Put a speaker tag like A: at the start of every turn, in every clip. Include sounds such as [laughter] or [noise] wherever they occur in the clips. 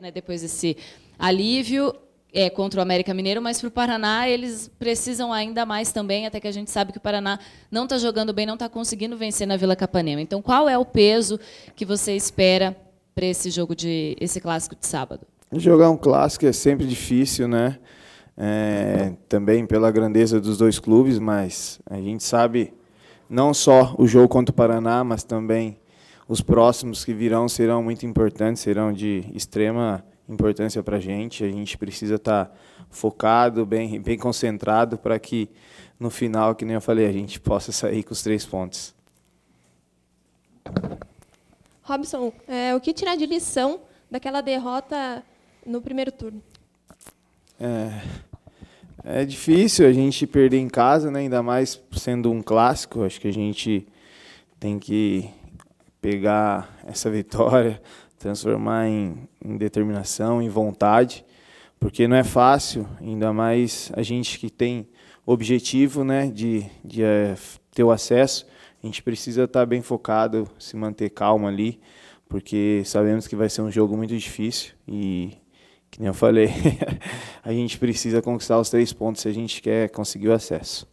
A: né, depois desse alívio é, contra o América Mineiro, mas para o Paraná eles precisam ainda mais também, até que a gente sabe que o Paraná não está jogando bem, não está conseguindo vencer na Vila Capanema. Então, qual é o peso que você espera para esse jogo de esse clássico de sábado?
B: Jogar um clássico é sempre difícil, né? É, também pela grandeza dos dois clubes, mas a gente sabe não só o jogo contra o Paraná, mas também os próximos que virão serão muito importantes, serão de extrema importância para a gente. A gente precisa estar tá focado, bem, bem concentrado, para que no final, que nem eu falei, a gente possa sair com os três pontos.
A: Robson, é, o que tirar de lição daquela derrota no primeiro turno?
B: É, é difícil a gente perder em casa, né? ainda mais sendo um clássico. Acho que a gente tem que pegar essa vitória, transformar em, em determinação, em vontade, porque não é fácil, ainda mais a gente que tem objetivo né, de, de é, ter o acesso, a gente precisa estar tá bem focado, se manter calmo ali, porque sabemos que vai ser um jogo muito difícil e, que nem eu falei, [laughs] a gente precisa conquistar os três pontos se a gente quer conseguir o acesso.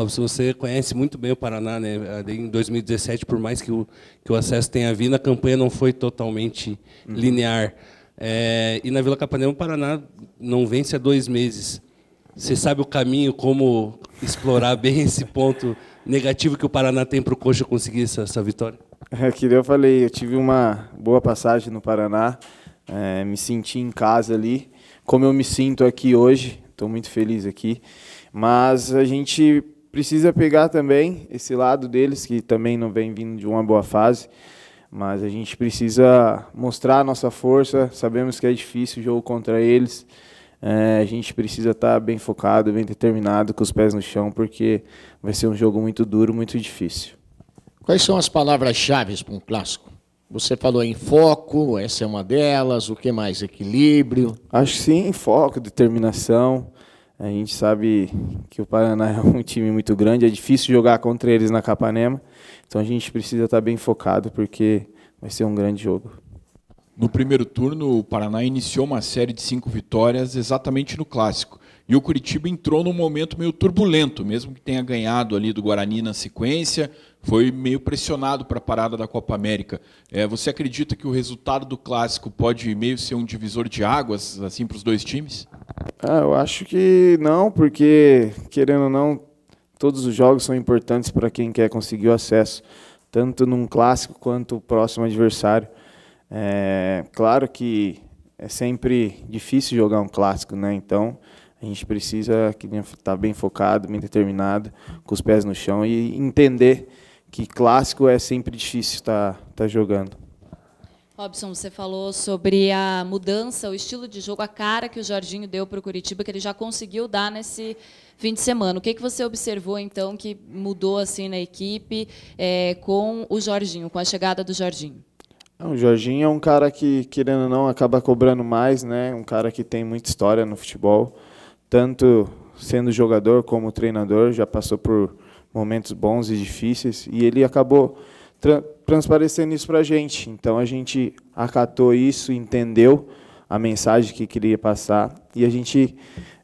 A: Robson, você conhece muito bem o Paraná, né? Em 2017, por mais que o, que o acesso tenha vindo, a campanha não foi totalmente uhum. linear. É, e na Vila Capanema, o Paraná não vence há dois meses. Você sabe o caminho, como explorar bem [laughs] esse ponto negativo que o Paraná tem para o Coxa conseguir essa, essa vitória?
B: É, que eu falei, eu tive uma boa passagem no Paraná, é, me senti em casa ali, como eu me sinto aqui hoje, estou muito feliz aqui, mas a gente precisa pegar também esse lado deles, que também não vem vindo de uma boa fase, mas a gente precisa mostrar a nossa força, sabemos que é difícil o jogo contra eles, é, a gente precisa estar tá bem focado, bem determinado, com os pés no chão, porque vai ser um jogo muito duro, muito difícil. Quais são as palavras-chave para um clássico? Você falou em foco, essa é uma delas, o que mais? Equilíbrio? Acho sim, foco, determinação, a gente sabe que o Paraná é um time muito grande, é difícil jogar contra eles na Capanema,
A: então a gente precisa estar tá bem focado porque vai ser um grande jogo. No primeiro turno, o Paraná iniciou uma série de cinco vitórias exatamente no clássico. E o Curitiba entrou num momento meio turbulento, mesmo que tenha ganhado ali do Guarani na sequência, foi meio pressionado para a parada da Copa América. É, você acredita que o resultado do clássico pode meio ser um divisor de águas assim para os dois times?
B: Ah, eu acho que não, porque, querendo ou não, todos os jogos são importantes para quem quer conseguir o acesso, tanto num clássico quanto o próximo adversário. É, claro que é sempre difícil jogar um clássico, né? Então a gente precisa estar tá bem focado, bem determinado, com os pés no chão e entender que clássico é sempre difícil estar, tá, estar tá jogando.
A: Robson, você falou sobre a mudança, o estilo de jogo, a cara que o Jorginho deu para o Curitiba, que ele já conseguiu dar nesse fim de semana. O que, que você observou, então, que mudou assim na equipe é, com o Jorginho, com a chegada do Jorginho?
B: Não, o Jorginho é um cara que, querendo ou não, acaba cobrando mais, né? um cara que tem muita história no futebol, tanto sendo jogador como treinador, já passou por momentos bons e difíceis, e ele acabou tra transparecendo isso para a gente. Então a gente acatou isso, entendeu a mensagem que queria passar e a gente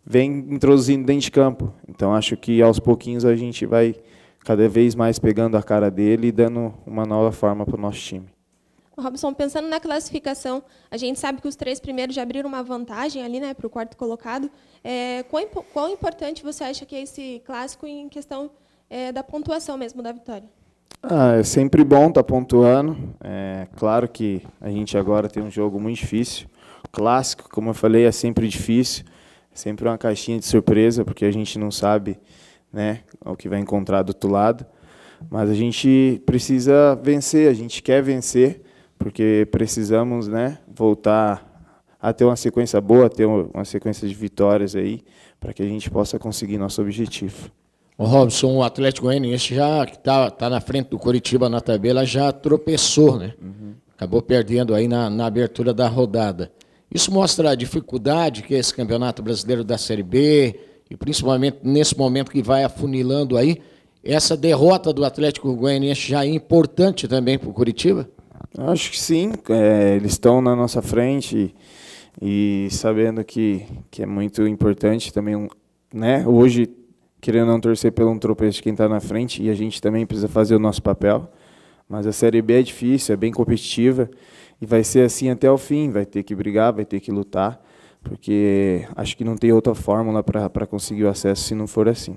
B: vem introduzindo dentro de campo. Então acho que aos pouquinhos a gente vai cada vez mais pegando a cara dele e dando uma nova forma para o nosso time.
A: Robson, pensando na classificação, a gente sabe que os três primeiros já abriram uma vantagem ali, né, para o quarto colocado. É, quão, quão, importante você acha que é esse clássico em questão é, da pontuação mesmo da vitória?
B: Ah, é sempre bom estar tá pontuando. É claro que a gente agora tem um jogo muito difícil. Clássico, como eu falei, é sempre difícil. É sempre uma caixinha de surpresa, porque a gente não sabe né, o que vai encontrar do outro lado. Mas a gente precisa vencer, a gente quer vencer, porque precisamos né, voltar a ter uma sequência boa, ter uma sequência de vitórias aí, para que a gente possa conseguir nosso objetivo. O Robson, o Atlético Goianiense já que está tá na frente do Curitiba na tabela, já tropeçou, né? Uhum. Acabou perdendo aí na, na abertura da rodada. Isso mostra a dificuldade que é esse Campeonato Brasileiro da Série B, e principalmente nesse momento que vai afunilando aí, essa derrota do Atlético Goianiense já é importante também para o Curitiba? Acho que sim, é, eles estão na nossa frente e, e, sabendo que, que é muito importante também, né? Hoje querendo não torcer pelo um tropeço de quem está na frente, e a gente também precisa fazer o nosso papel. Mas a Série B é difícil, é bem competitiva, e vai ser assim até o fim, vai ter que brigar, vai ter que lutar, porque acho que não tem outra fórmula para conseguir o acesso se não for assim.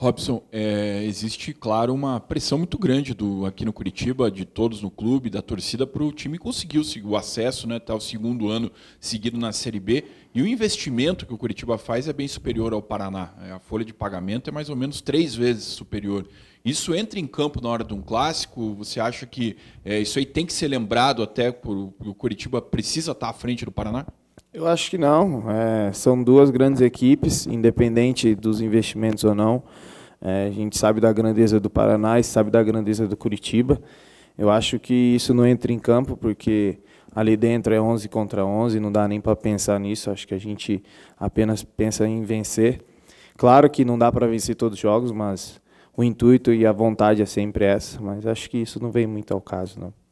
A: Robson, é, existe, claro, uma pressão muito grande do aqui no Curitiba, de todos no clube, da torcida, para o time conseguir o, acesso, né? o segundo ano seguido na Série B. E o investimento que o Curitiba faz é bem superior ao Paraná. É, a folha de pagamento é mais ou menos três vezes superior. Isso entra em campo na hora de um clássico? Você acha que é, isso aí tem que ser lembrado até por, o Curitiba precisa estar à frente do Paraná?
B: Eu acho que não. É, são duas grandes equipes, independente dos investimentos ou não. É, a gente sabe da grandeza do Paraná e sabe da grandeza do Curitiba. Eu acho que isso não entra em campo, porque ali dentro é 11 contra 11, não dá nem para pensar nisso. Acho que a gente apenas pensa em vencer. Claro que não dá para vencer todos os jogos, mas o intuito e a vontade é sempre essa. Mas acho que isso não vem muito ao caso, não.